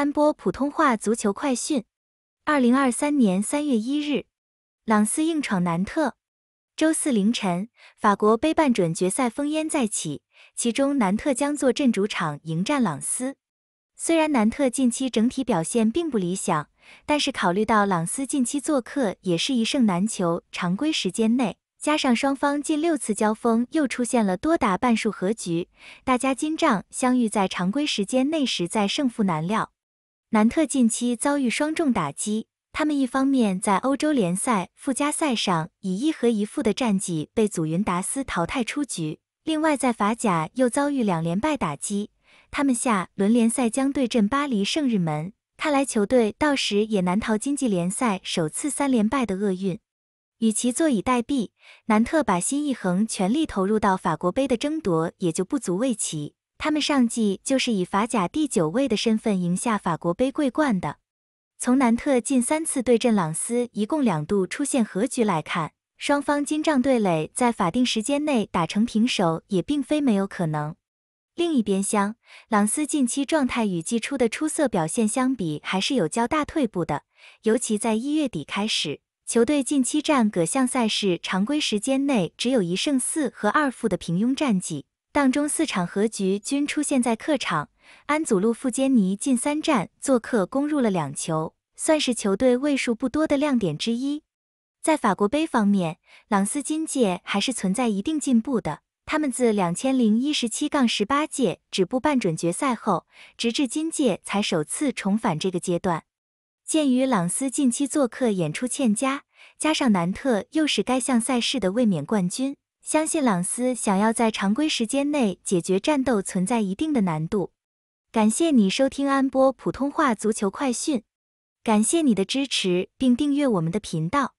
三波普通话足球快讯：二零二三年三月一日，朗斯硬闯南特。周四凌晨，法国杯半准决赛烽烟再起，其中南特将坐镇主场迎战朗斯。虽然南特近期整体表现并不理想，但是考虑到朗斯近期做客也是一胜难求，常规时间内加上双方近六次交锋又出现了多达半数和局，大家今仗相遇在常规时间内实在胜负难料。南特近期遭遇双重打击，他们一方面在欧洲联赛附加赛上以一和一负的战绩被祖云达斯淘汰出局，另外在法甲又遭遇两连败打击。他们下轮联赛将对阵巴黎圣日门，看来球队到时也难逃经济联赛首次三连败的厄运。与其坐以待毙，南特把心一横，全力投入到法国杯的争夺，也就不足为奇。他们上季就是以法甲第九位的身份赢下法国杯桂冠的。从南特近三次对阵朗斯，一共两度出现和局来看，双方金帐对垒在法定时间内打成平手也并非没有可能。另一边厢，朗斯近期状态与季初的出色表现相比，还是有较大退步的。尤其在一月底开始，球队近期战各项赛事常规时间内只有一胜四和二负的平庸战绩。当中四场和局均出现在客场，安祖路·富坚尼近三战做客攻入了两球，算是球队为数不多的亮点之一。在法国杯方面，朗斯今届还是存在一定进步的。他们自两千零一十七十八届止步半准决赛后，直至今届才首次重返这个阶段。鉴于朗斯近期做客演出欠佳，加上南特又是该项赛事的卫冕冠军。相信朗斯想要在常规时间内解决战斗存在一定的难度。感谢你收听安波普通话足球快讯，感谢你的支持并订阅我们的频道。